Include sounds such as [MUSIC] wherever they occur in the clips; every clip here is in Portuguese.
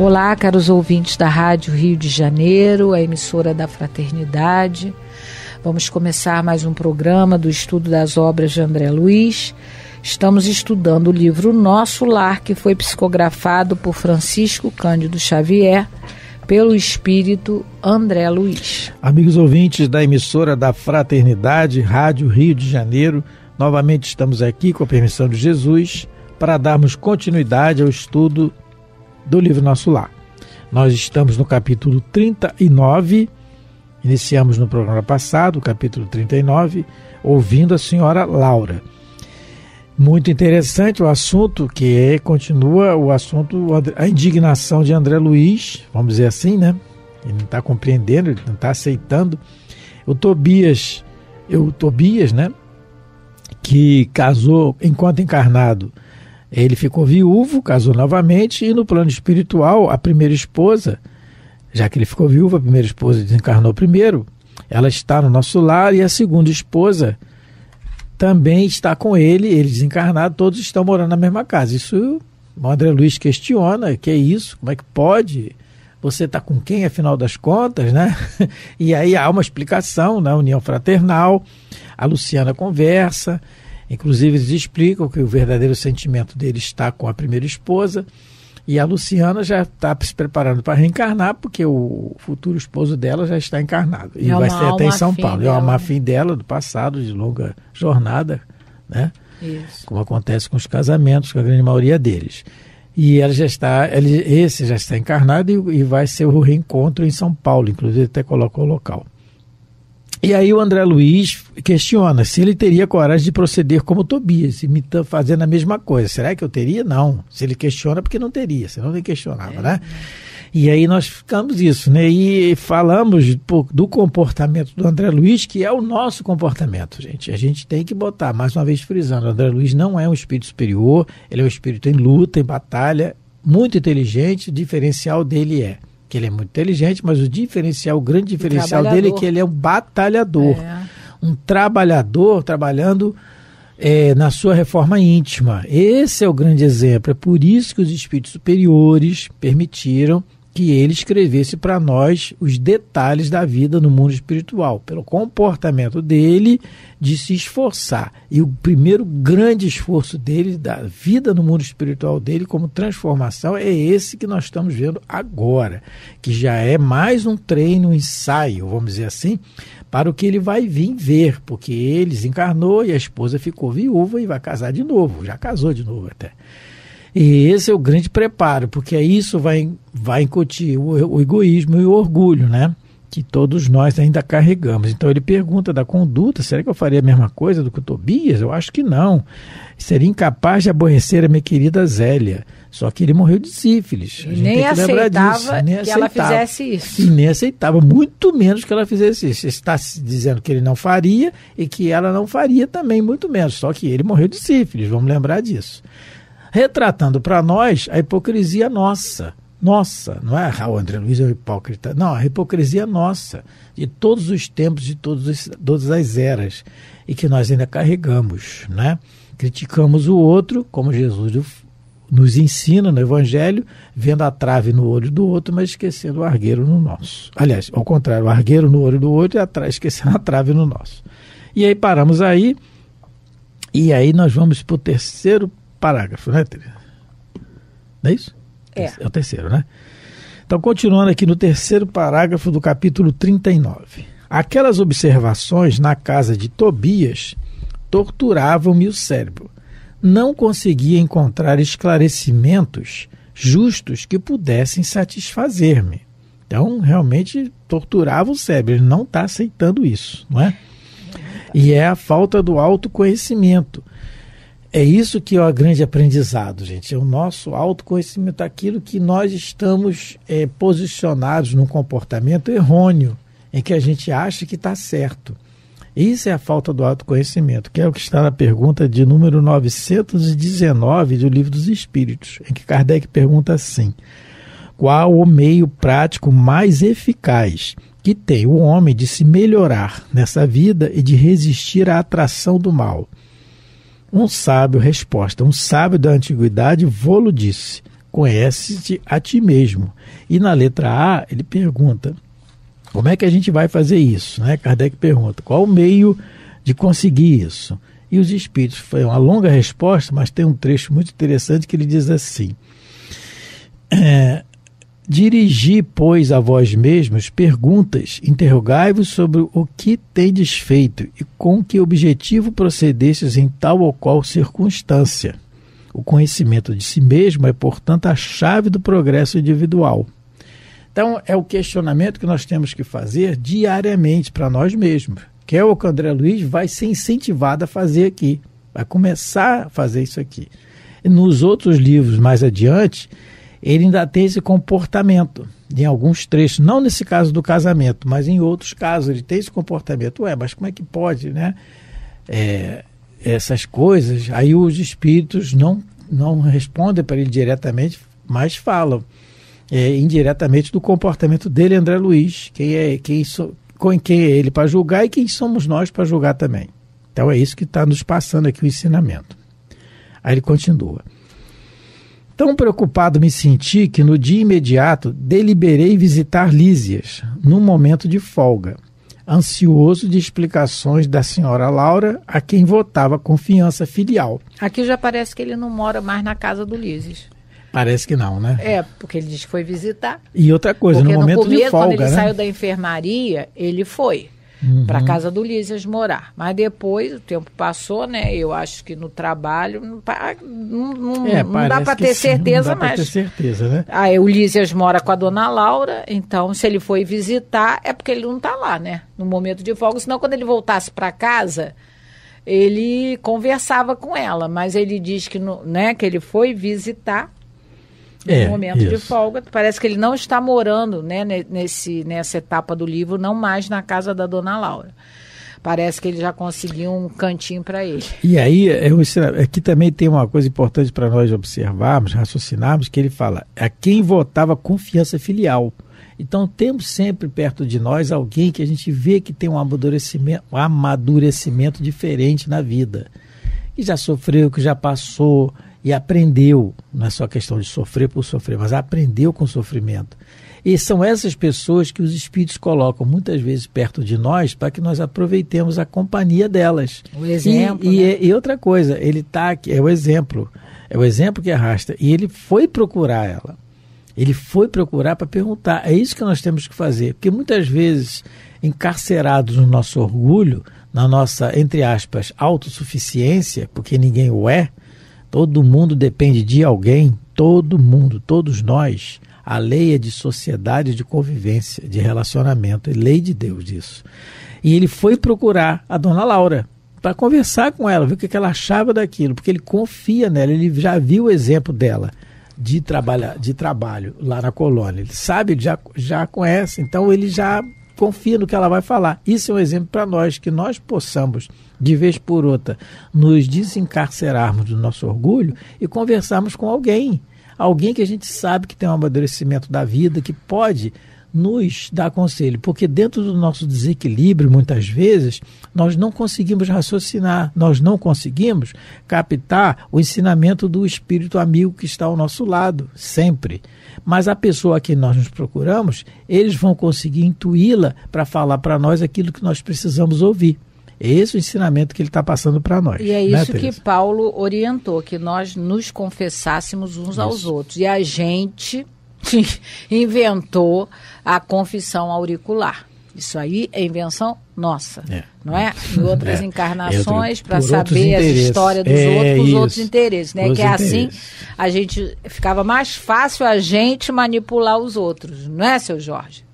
Olá, caros ouvintes da Rádio Rio de Janeiro, a emissora da Fraternidade. Vamos começar mais um programa do estudo das obras de André Luiz. Estamos estudando o livro Nosso Lar, que foi psicografado por Francisco Cândido Xavier pelo espírito André Luiz. Amigos ouvintes da emissora da Fraternidade, Rádio Rio de Janeiro, novamente estamos aqui com a permissão de Jesus para darmos continuidade ao estudo do livro Nosso Lar. Nós estamos no capítulo 39, iniciamos no programa passado, o capítulo 39, ouvindo a senhora Laura. Muito interessante o assunto, que é, continua o assunto, a indignação de André Luiz, vamos dizer assim, né? Ele não está compreendendo, ele não está aceitando. O Tobias, o Tobias, né? Que casou enquanto encarnado ele ficou viúvo, casou novamente e no plano espiritual, a primeira esposa, já que ele ficou viúvo, a primeira esposa desencarnou primeiro, ela está no nosso lar e a segunda esposa também está com ele, ele desencarnado, todos estão morando na mesma casa. Isso o André Luiz questiona, que é isso? Como é que pode? Você está com quem, afinal das contas, né? [LAUGHS] E aí há uma explicação na né? união fraternal, a Luciana conversa, Inclusive, eles explicam que o verdadeiro sentimento dele está com a primeira esposa. E a Luciana já está se preparando para reencarnar, porque o futuro esposo dela já está encarnado. E é vai ser até em São Paulo. Dela. É uma afim né? dela, do passado, de longa jornada, né? Isso. Como acontece com os casamentos, com a grande maioria deles. E ela já está, ele, esse já está encarnado e, e vai ser o reencontro em São Paulo, inclusive até colocou o local. E aí o André Luiz questiona se ele teria coragem de proceder como Tobias, imitando, tá fazendo a mesma coisa. Será que eu teria? Não. Se ele questiona, é porque não teria, senão ele questionava, é. né? E aí nós ficamos isso, né? E falamos do comportamento do André Luiz, que é o nosso comportamento, gente. A gente tem que botar, mais uma vez frisando, o André Luiz não é um espírito superior, ele é um espírito em luta, em batalha, muito inteligente, o diferencial dele é que ele é muito inteligente, mas o diferencial, o grande diferencial dele é que ele é um batalhador, é. um trabalhador trabalhando é, na sua reforma íntima. Esse é o grande exemplo. É por isso que os espíritos superiores permitiram que ele escrevesse para nós os detalhes da vida no mundo espiritual, pelo comportamento dele de se esforçar. E o primeiro grande esforço dele, da vida no mundo espiritual dele, como transformação, é esse que nós estamos vendo agora, que já é mais um treino, um ensaio, vamos dizer assim, para o que ele vai vir ver, porque ele desencarnou e a esposa ficou viúva e vai casar de novo, já casou de novo até. E esse é o grande preparo, porque é isso vai, vai incutir o, o egoísmo e o orgulho, né? Que todos nós ainda carregamos. Então ele pergunta da conduta: será que eu faria a mesma coisa do que o Tobias? Eu acho que não. Seria incapaz de aborrecer a minha querida Zélia. Só que ele morreu de sífilis. A gente nem tem que aceitava disso. Nem que aceitava. ela fizesse isso. E nem aceitava, muito menos que ela fizesse isso. Está dizendo que ele não faria e que ela não faria também, muito menos. Só que ele morreu de sífilis, vamos lembrar disso retratando para nós a hipocrisia nossa. Nossa, não é o André Luiz é um hipócrita. Não, a hipocrisia nossa, de todos os tempos, de todos os, todas as eras, e que nós ainda carregamos. Né? Criticamos o outro, como Jesus nos ensina no Evangelho, vendo a trave no olho do outro, mas esquecendo o argueiro no nosso. Aliás, ao contrário, o argueiro no olho do outro e esquecendo a trave no nosso. E aí paramos aí, e aí nós vamos para o terceiro parágrafo, né, Tereza? Não é isso? É. É o terceiro, né? Então, continuando aqui no terceiro parágrafo do capítulo 39. Aquelas observações na casa de Tobias torturavam-me o cérebro. Não conseguia encontrar esclarecimentos justos que pudessem satisfazer-me. Então, realmente torturava o cérebro. Ele não está aceitando isso, não é? E é a falta do autoconhecimento é isso que é o grande aprendizado, gente. É o nosso autoconhecimento, aquilo que nós estamos é, posicionados num comportamento errôneo, em que a gente acha que está certo. Isso é a falta do autoconhecimento, que é o que está na pergunta de número 919 do Livro dos Espíritos, em que Kardec pergunta assim: Qual o meio prático mais eficaz que tem o homem de se melhorar nessa vida e de resistir à atração do mal? Um sábio resposta. Um sábio da antiguidade, Volo disse: Conhece-te a ti mesmo. E na letra A, ele pergunta: Como é que a gente vai fazer isso? Né? Kardec pergunta: Qual o meio de conseguir isso? E os espíritos, foi uma longa resposta, mas tem um trecho muito interessante que ele diz assim: é, Dirigi, pois, a vós mesmos perguntas, interrogai-vos sobre o que tendes feito e com que objetivo procedestes em tal ou qual circunstância. O conhecimento de si mesmo é, portanto, a chave do progresso individual. Então, é o questionamento que nós temos que fazer diariamente para nós mesmos, que é o que André Luiz vai ser incentivado a fazer aqui, vai começar a fazer isso aqui. E nos outros livros mais adiante, ele ainda tem esse comportamento em alguns trechos, não nesse caso do casamento, mas em outros casos ele tem esse comportamento. Ué, mas como é que pode, né? É, essas coisas. Aí os espíritos não não respondem para ele diretamente, mas falam é, indiretamente do comportamento dele, André Luiz, quem é quem, so, quem é ele para julgar e quem somos nós para julgar também. Então é isso que está nos passando aqui o ensinamento. Aí ele continua. Tão preocupado me senti que no dia imediato deliberei visitar Lísias, num momento de folga, ansioso de explicações da senhora Laura, a quem votava confiança filial. Aqui já parece que ele não mora mais na casa do Lísias. Parece que não, né? É, porque ele disse que foi visitar. E outra coisa, porque no, no momento começo, de folga, quando ele né? saiu da enfermaria, ele foi uhum. para casa do Lízias morar. Mas depois o tempo passou, né? Eu acho que no trabalho não, ah, não, é, não dá para ter certeza, mais. não dá mas ter certeza, né? Aí o Lízias mora com a dona Laura, então se ele foi visitar é porque ele não está lá, né? No momento de folga, senão quando ele voltasse para casa, ele conversava com ela, mas ele diz que, no, né, que ele foi visitar é, momento isso. de folga. Parece que ele não está morando né, nesse, nessa etapa do livro, não mais na casa da dona Laura. Parece que ele já conseguiu um cantinho para ele. E aí, eu, aqui também tem uma coisa importante para nós observarmos, raciocinarmos, que ele fala a quem votava confiança filial. Então temos sempre perto de nós alguém que a gente vê que tem um amadurecimento, um amadurecimento diferente na vida. Que já sofreu, que já passou, e aprendeu, não é só questão de sofrer por sofrer, mas aprendeu com o sofrimento. E são essas pessoas que os espíritos colocam muitas vezes perto de nós para que nós aproveitemos a companhia delas. O exemplo. E, né? e, e outra coisa, ele está aqui, é o exemplo. É o exemplo que arrasta. E ele foi procurar ela. Ele foi procurar para perguntar. É isso que nós temos que fazer. Porque muitas vezes, encarcerados no nosso orgulho, na nossa, entre aspas, autossuficiência, porque ninguém o é, Todo mundo depende de alguém, todo mundo, todos nós. A lei é de sociedade, de convivência, de relacionamento, é lei de Deus isso. E ele foi procurar a dona Laura para conversar com ela, ver o que ela achava daquilo, porque ele confia nela, ele já viu o exemplo dela de, trabalhar, de trabalho lá na colônia. Ele sabe, já, já conhece, então ele já confia no que ela vai falar. Isso é um exemplo para nós, que nós possamos, de vez por outra, nos desencarcerarmos do nosso orgulho e conversarmos com alguém. Alguém que a gente sabe que tem um amadurecimento da vida, que pode nos dar conselho, porque dentro do nosso desequilíbrio, muitas vezes, nós não conseguimos raciocinar, nós não conseguimos captar o ensinamento do espírito amigo que está ao nosso lado, sempre. Mas a pessoa a que nós nos procuramos, eles vão conseguir intuí-la para falar para nós aquilo que nós precisamos ouvir. Esse é o ensinamento que ele está passando para nós. E é né, isso né, que Paulo orientou, que nós nos confessássemos uns isso. aos outros. E a gente [LAUGHS] inventou a confissão auricular. Isso aí é invenção nossa, é. não é? Em outras é. encarnações, é, para saber a história dos é, outros, os outros interesses, né? Os que é assim, interesses. assim a gente ficava mais fácil a gente manipular os outros, não é, seu Jorge?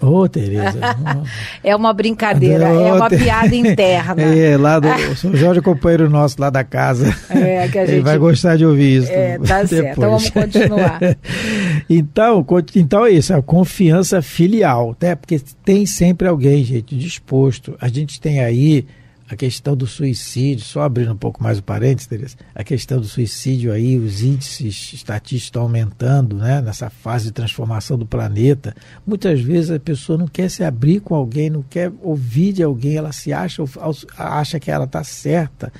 Ô, oh, Tereza. [LAUGHS] é uma brincadeira, oh, é uma piada interna. [LAUGHS] É, lá do São [LAUGHS] Jorge, companheiro nosso lá da casa. É, que a gente... Ele vai gostar de ouvir isso. É, tá depois. certo. Então vamos continuar. então, então é isso, é a confiança filial, né? Porque tem sempre alguém, gente, disposto. A gente tem aí a questão do suicídio, só abrindo um pouco mais o parênteses, Tereza, a questão do suicídio aí, os índices estatísticos estão aumentando, né, nessa fase de transformação do planeta. Muitas vezes a pessoa não quer se abrir com alguém, não quer ouvir de alguém, ela se acha, acha que ela está certa,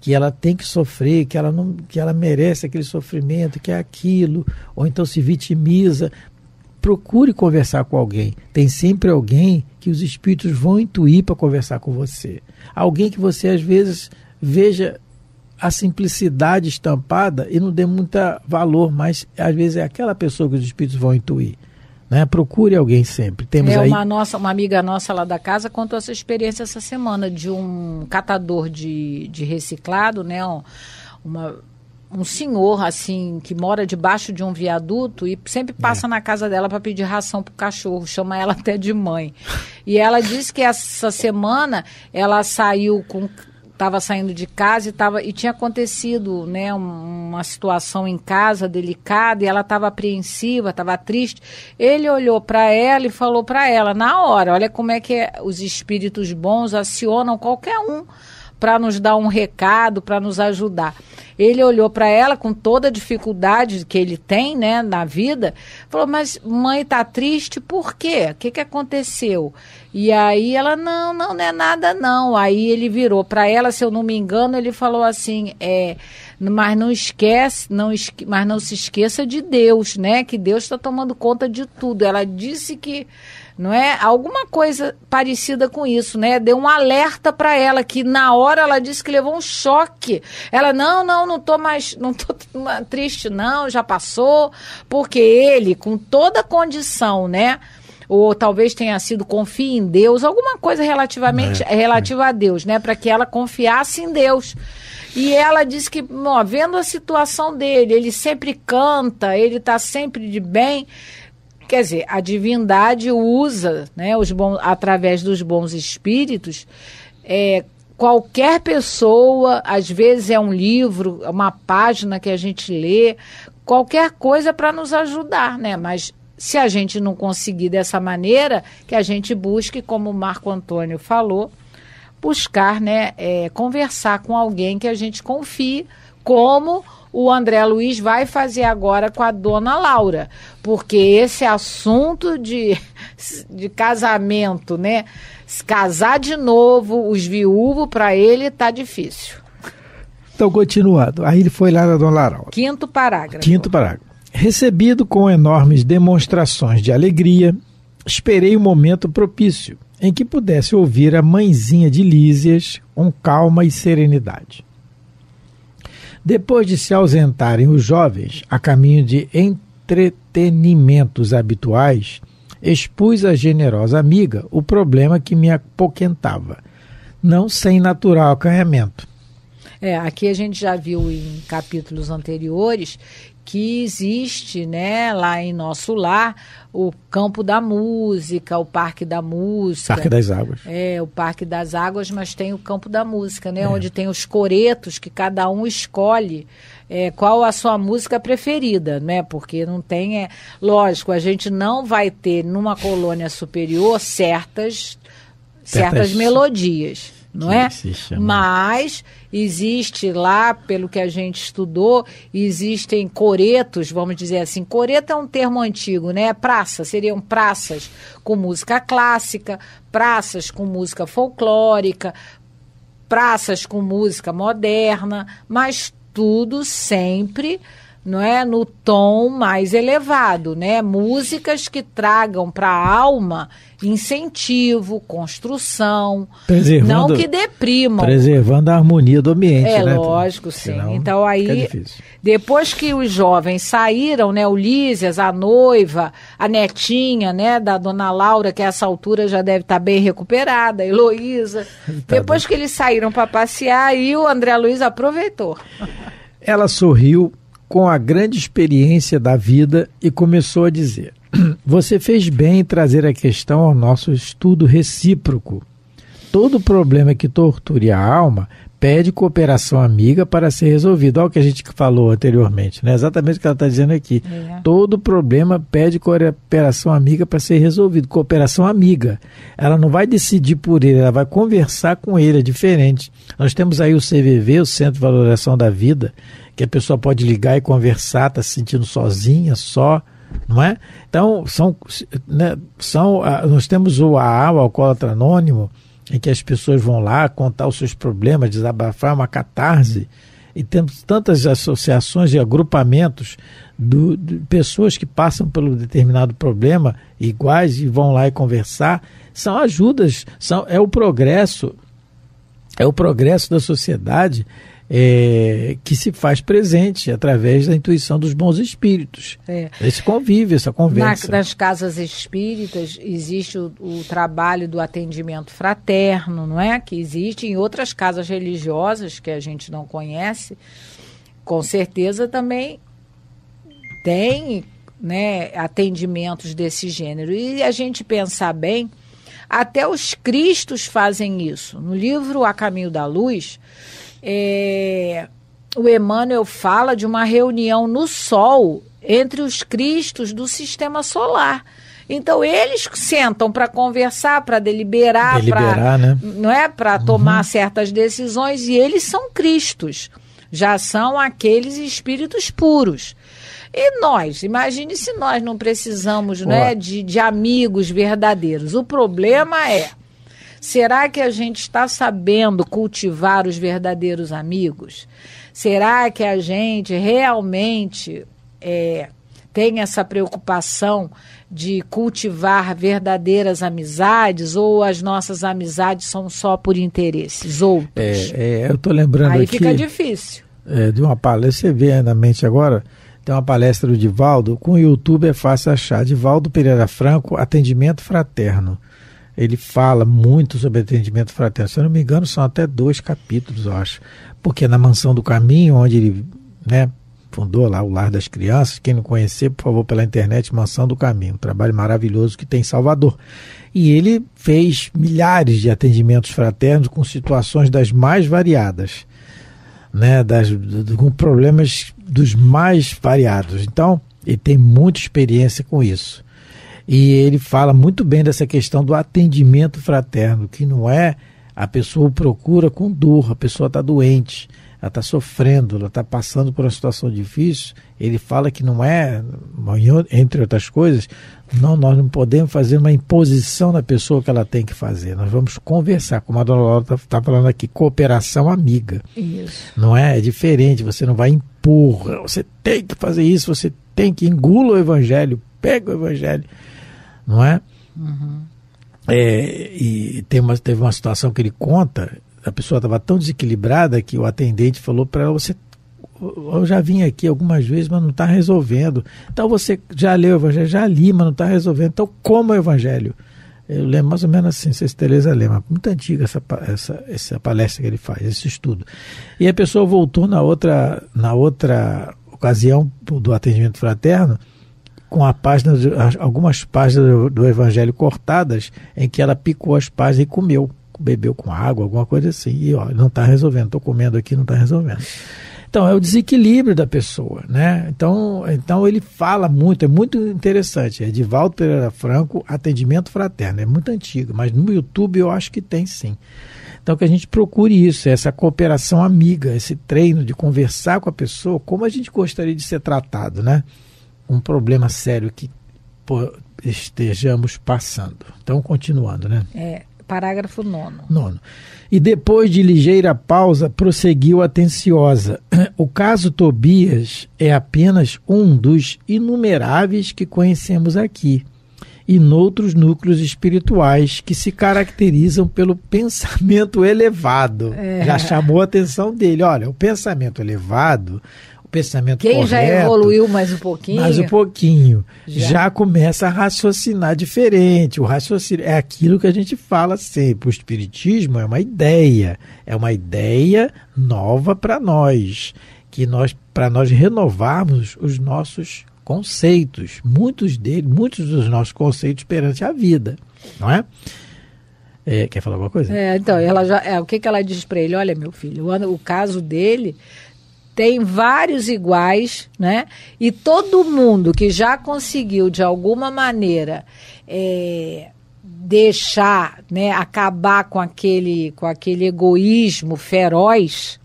que ela tem que sofrer, que ela, não, que ela merece aquele sofrimento, que é aquilo, ou então se vitimiza procure conversar com alguém. Tem sempre alguém que os espíritos vão intuir para conversar com você. Alguém que você às vezes veja a simplicidade estampada e não dê muito valor, mas às vezes é aquela pessoa que os espíritos vão intuir. Né? Procure alguém sempre. Temos é uma nossa, uma amiga nossa lá da casa contou essa experiência essa semana de um catador de, de reciclado, né? Uma um senhor assim que mora debaixo de um viaduto e sempre é. passa é. na casa dela para pedir ração pro cachorro, chama ela até de mãe. E ela disse que essa semana ela saiu com estava saindo de casa e, tava, e tinha acontecido né, uma situação em casa delicada e ela estava apreensiva, estava triste. Ele olhou para ela e falou para ela, na hora, olha como é que é, os espíritos bons acionam qualquer um para nos dar um recado, para nos ajudar. Ele olhou para ela com toda a dificuldade que ele tem, né, na vida, falou: "Mas mãe tá triste por quê? O que que aconteceu?" E aí ela: "Não, não, não é nada não". Aí ele virou para ela, se eu não me engano, ele falou assim: "É, mas não esquece, não esque, mas não se esqueça de Deus, né? Que Deus está tomando conta de tudo". Ela disse que não é? Alguma coisa parecida com isso, né? Deu um alerta para ela que na hora ela disse que levou um choque. Ela não, não, não tô mais, não tô [LAUGHS] triste não, já passou, porque ele com toda a condição, né? ou talvez tenha sido confia em Deus, alguma coisa relativamente é. é. relativa a Deus, né, para que ela confiasse em Deus. E ela disse que, ó, vendo a situação dele, ele sempre canta, ele está sempre de bem, Quer dizer, a divindade usa, né, os bons, através dos bons espíritos, é, qualquer pessoa, às vezes é um livro, é uma página que a gente lê, qualquer coisa para nos ajudar, né? Mas se a gente não conseguir dessa maneira, que a gente busque, como o Marco Antônio falou, buscar, né, é, conversar com alguém que a gente confie, como o André Luiz vai fazer agora com a dona Laura, porque esse assunto de, [LAUGHS] de casamento, né? Se casar de novo, os viúvos, para ele tá difícil. Então, continuando. Aí ele foi lá na dona Laura. Quinto parágrafo. Quinto parágrafo. Recebido com enormes demonstrações de alegria, esperei o um momento propício em que pudesse ouvir a mãezinha de Lísias com calma e serenidade. Depois de se ausentarem os jovens a caminho de entretenimentos habituais, expus à generosa amiga o problema que me apoquentava, não sem natural acanhamento. É, aqui a gente já viu em capítulos anteriores que existe né, lá em nosso lar o campo da música, o parque da música. Parque das Águas. É, o Parque das Águas, mas tem o campo da música, né? É. Onde tem os coretos que cada um escolhe é, qual a sua música preferida, né? Porque não tem. É, lógico, a gente não vai ter numa colônia superior certas certas, certas melodias não é? Mas existe lá, pelo que a gente estudou, existem coretos, vamos dizer assim. Coreto é um termo antigo, né? Praça, seriam praças com música clássica, praças com música folclórica, praças com música moderna, mas tudo sempre não é no tom mais elevado, né? Músicas que tragam para a alma incentivo, construção, não que deprimam. Preservando a harmonia do ambiente, é, né? lógico, sim. Senão, então aí depois que os jovens saíram, né, Ulisses, a noiva, a netinha, né, da dona Laura, que a essa altura já deve estar tá bem recuperada, a Heloísa. [LAUGHS] Tá depois bem. que eles saíram para passear, aí o André Luiz aproveitou. Ela sorriu com a grande experiência da vida e começou a dizer: [CLEARS THROAT] Você fez bem em trazer a questão ao nosso estudo recíproco. Todo problema que torture a alma pede cooperação amiga para ser resolvido. Olha o que a gente falou anteriormente, né? Exatamente o que ela está dizendo aqui. É. Todo problema pede cooperação amiga para ser resolvido. Cooperação amiga. Ela não vai decidir por ele, ela vai conversar com ele, é diferente. Nós temos aí o CVV, o Centro de Valoração da Vida, que a pessoa pode ligar e conversar, está se sentindo sozinha, só não é? Então, são, né, são, ah, nós temos o AA, o Alcoólatra Anônimo, em é que as pessoas vão lá contar os seus problemas, desabafar, é uma catarse. E temos tantas associações e agrupamentos do, de pessoas que passam pelo determinado problema iguais e vão lá e conversar. São ajudas, são, é o progresso, é o progresso da sociedade é, que se faz presente através da intuição dos bons espíritos. É. Esse convívio, essa conversa. Na, nas casas espíritas existe o, o, trabalho do atendimento fraterno, não é? Que existe em outras casas religiosas que a gente não conhece. Com certeza também tem né, atendimentos desse gênero. E a gente pensar bem, até os cristos fazem isso. No livro A Caminho da Luz é, o Emmanuel fala de uma reunião no Sol entre os cristos do sistema solar. Então eles sentam para conversar, para deliberar, deliberar né? não é, para uhum. tomar certas decisões e eles são cristos. Já são aqueles espíritos puros. E nós, imagine se nós não precisamos, Olá. né, de, de amigos verdadeiros. O problema é Será que a gente está sabendo cultivar os verdadeiros amigos? Será que a gente realmente é, tem essa preocupação de cultivar verdadeiras amizades ou as nossas amizades são só por interesses outros? É, é, eu estou lembrando Aí aqui... Aí fica difícil. É, de uma palestra, você vê na mente agora, tem uma palestra do Divaldo, com o YouTube é fácil achar, Divaldo Pereira Franco, Atendimento Fraterno ele fala muito sobre atendimento fraterno. Se eu não me engano, são até dois capítulos, eu acho. Porque na Mansão do Caminho, onde ele né, fundou lá o Lar das Crianças, quem não conhecer, por favor, pela internet, Mansão do Caminho, um trabalho maravilhoso que tem em Salvador. E ele fez milhares de atendimentos fraternos com situações das mais variadas, né, das, com problemas dos mais variados. Então, ele tem muita experiência com isso. E ele fala muito bem dessa questão do atendimento fraterno, que não é a pessoa procura com dor, a pessoa está doente, ela está sofrendo, ela está passando por uma situação difícil. Ele fala que não é, entre outras coisas, não, nós não podemos fazer uma imposição na pessoa que ela tem que fazer. Nós vamos conversar, como a dona Laura está tá falando aqui, cooperação amiga. Isso. Não é? É diferente, você não vai impor, você tem que fazer isso, você tem que engula o evangelho, pega o evangelho, não é? Uhum. é e tem uma, teve uma situação que ele conta, a pessoa estava tão desequilibrada que o atendente falou para ela, você eu já vim aqui algumas vezes, mas não está resolvendo. Então você já leu o evangelho? Já li, mas não está resolvendo. Então como o evangelho? Eu lembro mais ou menos assim, não sei se Tereza lembra, muito antiga essa, essa, essa palestra que ele faz, esse estudo. E a pessoa voltou na outra, na outra ocasião do atendimento fraterno, com a página, algumas páginas do, do Evangelho cortadas, em que ela picou as páginas e comeu, bebeu com água, alguma coisa assim. E ó, não está resolvendo, estou comendo aqui, não está resolvendo. Então, é o desequilíbrio da pessoa, né? Então, então ele fala muito, é muito interessante. É de Valdo Pereira Franco, Atendimento Fraterno. É muito antigo, mas no YouTube eu acho que tem sim. Então, que a gente procure isso, essa cooperação amiga, esse treino de conversar com a pessoa, como a gente gostaria de ser tratado, né? um problema sério que estejamos passando. Então, continuando, né? É, parágrafo nono. Nono. E depois de ligeira pausa, prosseguiu atenciosa. [CLEARS THROAT] O caso Tobias é apenas um dos inumeráveis que conhecemos aqui e noutros núcleos espirituais que se caracterizam pelo pensamento elevado. É. Já chamou a atenção dele. Olha, o pensamento elevado pensamento Quem correto. Quem já evoluiu mais um pouquinho. Mais um pouquinho. Já. já. começa a raciocinar diferente. O raciocínio é aquilo que a gente fala sempre. O Espiritismo é uma ideia. É uma ideia nova para nós. Que nós, para nós renovarmos os nossos conceitos, muitos deles, muitos dos nossos conceitos perante a vida, não é? É, quer falar alguma coisa? É, então, ela já, é, o que, que ela diz para ele? Olha, meu filho, o, o caso dele tem vários iguais, né? E todo mundo que já conseguiu, de alguma maneira, é, deixar, né, acabar com aquele, com aquele egoísmo feroz,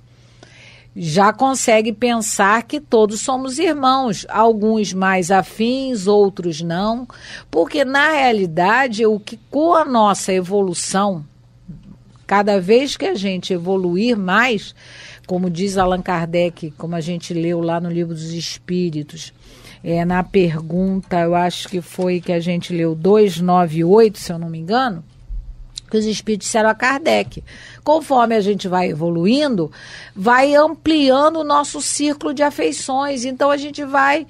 já consegue pensar que todos somos irmãos, alguns mais afins, outros não, porque na realidade o que com a nossa evolução, cada vez que a gente evoluir mais, como diz Allan Kardec, como a gente leu lá no Livro dos Espíritos, é, na pergunta, eu acho que foi que a gente leu 298, se eu não me engano, que os espíritos disseram a Kardec. Conforme a gente vai evoluindo, vai ampliando o nosso círculo de afeições. Então a gente vai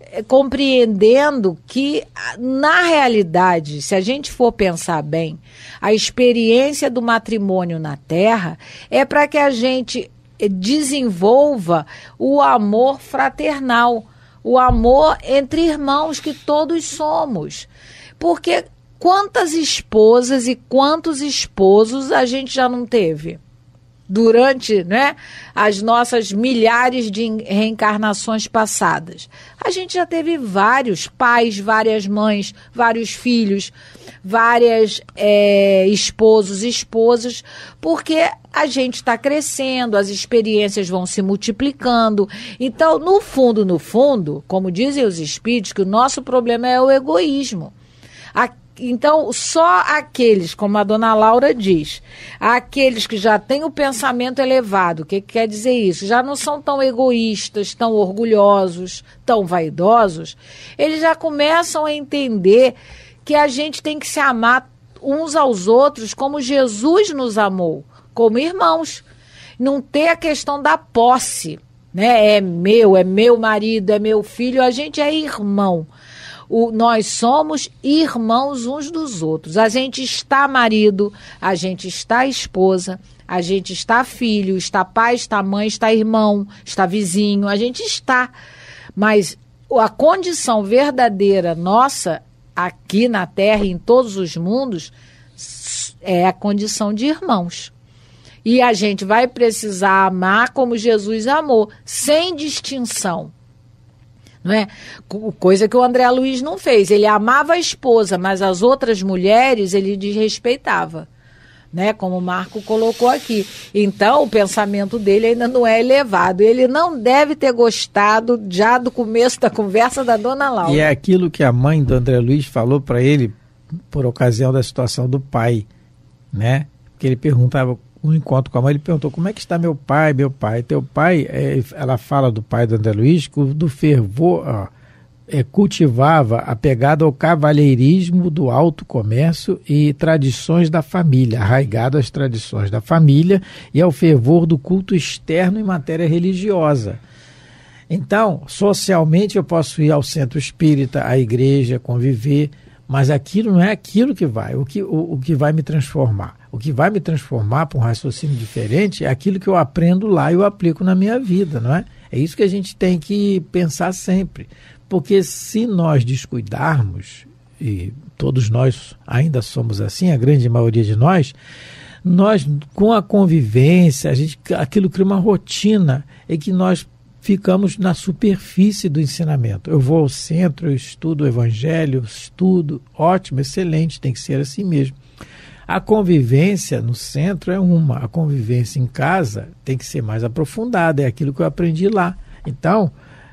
é, compreendendo que, na realidade, se a gente for pensar bem, a experiência do matrimônio na Terra é para que a gente eh, desenvolva o amor fraternal, o amor entre irmãos que todos somos. Porque quantas esposas e quantos esposos a gente já não teve? durante né, as nossas milhares de reencarnações passadas. A gente já teve vários pais, várias mães, vários filhos, várias é, esposos, esposas, porque a gente está crescendo, as experiências vão se multiplicando. Então, no fundo, no fundo, como dizem os espíritos, que o nosso problema é o egoísmo. Então, só aqueles, como a dona Laura diz, aqueles que já têm o pensamento elevado, o que, que quer dizer isso? Já não são tão egoístas, tão orgulhosos, tão vaidosos, eles já começam a entender que a gente tem que se amar uns aos outros como Jesus nos amou, como irmãos. Não ter a questão da posse, né? É meu, é meu marido, é meu filho, a gente é irmão o, nós somos irmãos uns dos outros. A gente está marido, a gente está esposa, a gente está filho, está pai, está mãe, está irmão, está vizinho, a gente está. Mas a condição verdadeira nossa aqui na Terra e em todos os mundos é a condição de irmãos. E a gente vai precisar amar como Jesus amou, sem distinção não é? Coisa que o André Luiz não fez. Ele amava a esposa, mas as outras mulheres ele desrespeitava. Né, como o Marco colocou aqui. Então, o pensamento dele ainda não é elevado. Ele não deve ter gostado já do começo da conversa da dona Laura. E é aquilo que a mãe do André Luiz falou para ele por ocasião da situação do pai, né? Porque ele perguntava um encontro com a mãe, ele perguntou como é que está meu pai, meu pai. Teu pai, é, ela fala do pai do André Luiz, do fervor, ó, é, cultivava a pegada ao cavalheirismo do alto comércio e tradições da família, arraigado às tradições da família e ao fervor do culto externo em matéria religiosa. Então, socialmente eu posso ir ao centro espírita, à igreja, conviver, mas aquilo não é aquilo que vai, o que, o, o que vai me transformar. O que vai me transformar para um raciocínio diferente é aquilo que eu aprendo lá e eu aplico na minha vida, não é? É isso que a gente tem que pensar sempre. Porque se nós descuidarmos, e todos nós ainda somos assim, a grande maioria de nós, nós com a convivência, a gente, aquilo cria uma rotina em que nós ficamos na superfície do ensinamento. Eu vou ao centro, eu estudo o evangelho, estudo, ótimo, excelente, tem que ser assim mesmo. A convivência no centro é uma, a convivência em casa tem que ser mais aprofundada, é aquilo que eu aprendi lá. Então,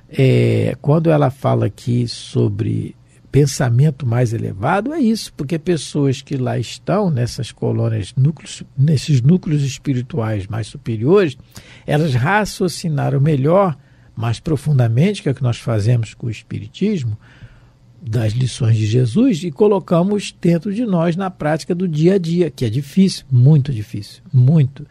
é, quando ela fala aqui sobre pensamento mais elevado, é isso, porque pessoas que lá estão, nessas colônias, núcleos, nesses núcleos espirituais mais superiores, elas raciocinaram melhor, mais profundamente, que é o que nós fazemos com o Espiritismo, das lições de Jesus e colocamos dentro de nós na prática do dia a dia, que é difícil, muito difícil, muito.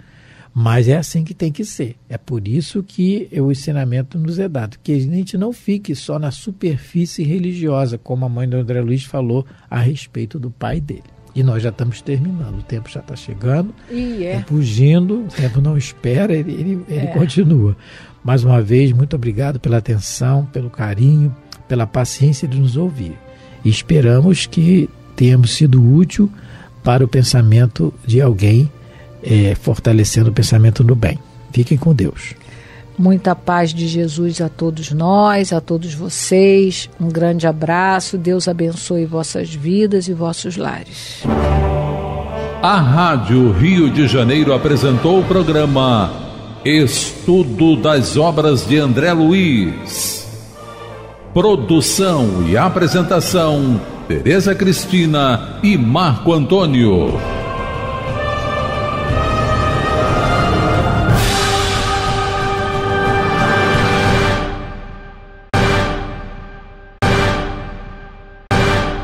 Mas é assim que tem que ser. É por isso que o ensinamento nos é dado, que a gente não fique só na superfície religiosa, como a mãe do André Luiz falou a respeito do pai dele. E nós já estamos terminando, o tempo já está chegando, e é. fugindo, o tempo não espera, ele, ele, é. ele continua. Mais uma vez, muito obrigado pela atenção, pelo carinho pela paciência de nos ouvir. esperamos que tenhamos sido útil para o pensamento de alguém, é, fortalecendo o pensamento no bem. Fiquem com Deus. Muita paz de Jesus a todos nós, a todos vocês. Um grande abraço. Deus abençoe vossas vidas e vossos lares. A Rádio Rio de Janeiro apresentou o programa Estudo das Obras de André Luiz. Produção e apresentação: Tereza Cristina e Marco Antônio.